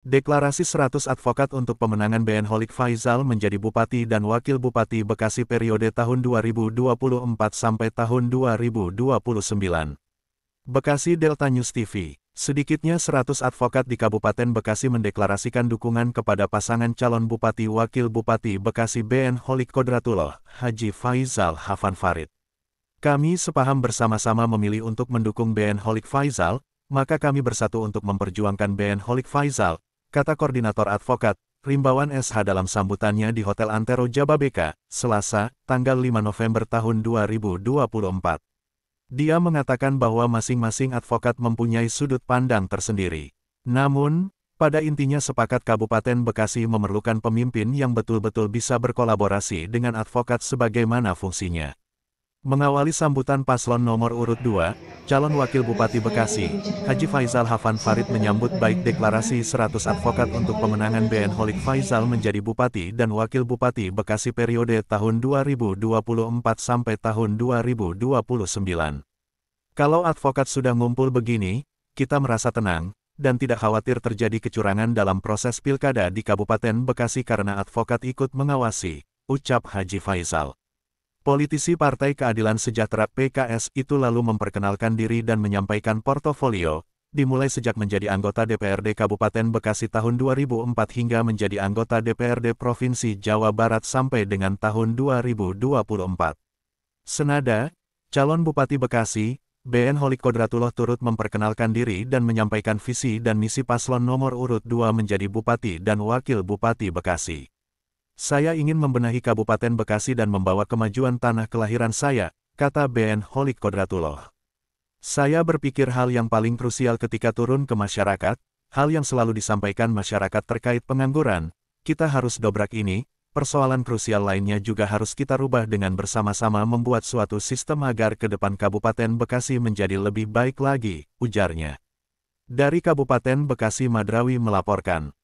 Deklarasi 100 advokat untuk pemenangan BN Holik Faizal menjadi Bupati dan Wakil Bupati Bekasi periode tahun 2024 sampai tahun 2029. Bekasi Delta News TV, sedikitnya 100 advokat di Kabupaten Bekasi mendeklarasikan dukungan kepada pasangan calon Bupati Wakil Bupati Bekasi BN Holik Kodratullah, Haji Faizal Hafan Farid. Kami sepaham bersama-sama memilih untuk mendukung BN Holik Faizal, maka kami bersatu untuk memperjuangkan BN Holik Faizal, kata koordinator advokat, Rimbawan SH dalam sambutannya di Hotel Antero Jababeka, Selasa, tanggal 5 November tahun 2024. Dia mengatakan bahwa masing-masing advokat mempunyai sudut pandang tersendiri. Namun, pada intinya sepakat Kabupaten Bekasi memerlukan pemimpin yang betul-betul bisa berkolaborasi dengan advokat sebagaimana fungsinya. Mengawali sambutan paslon nomor urut 2, calon wakil Bupati Bekasi, Haji Faizal Hafan Farid menyambut baik deklarasi 100 advokat untuk pemenangan BN Holik Faizal menjadi Bupati dan Wakil Bupati Bekasi periode tahun 2024 sampai tahun 2029. Kalau advokat sudah ngumpul begini, kita merasa tenang, dan tidak khawatir terjadi kecurangan dalam proses pilkada di Kabupaten Bekasi karena advokat ikut mengawasi, ucap Haji Faizal. Politisi Partai Keadilan Sejahtera PKS itu lalu memperkenalkan diri dan menyampaikan portofolio, dimulai sejak menjadi anggota DPRD Kabupaten Bekasi tahun 2004 hingga menjadi anggota DPRD Provinsi Jawa Barat sampai dengan tahun 2024. Senada, calon Bupati Bekasi, BN Holik Kodratullah turut memperkenalkan diri dan menyampaikan visi dan misi paslon nomor urut 2 menjadi Bupati dan Wakil Bupati Bekasi. Saya ingin membenahi Kabupaten Bekasi dan membawa kemajuan tanah kelahiran saya, kata BN Holik Kodratuloh. Saya berpikir hal yang paling krusial ketika turun ke masyarakat, hal yang selalu disampaikan masyarakat terkait pengangguran, kita harus dobrak ini, persoalan krusial lainnya juga harus kita rubah dengan bersama-sama membuat suatu sistem agar ke depan Kabupaten Bekasi menjadi lebih baik lagi, ujarnya. Dari Kabupaten Bekasi Madrawi melaporkan.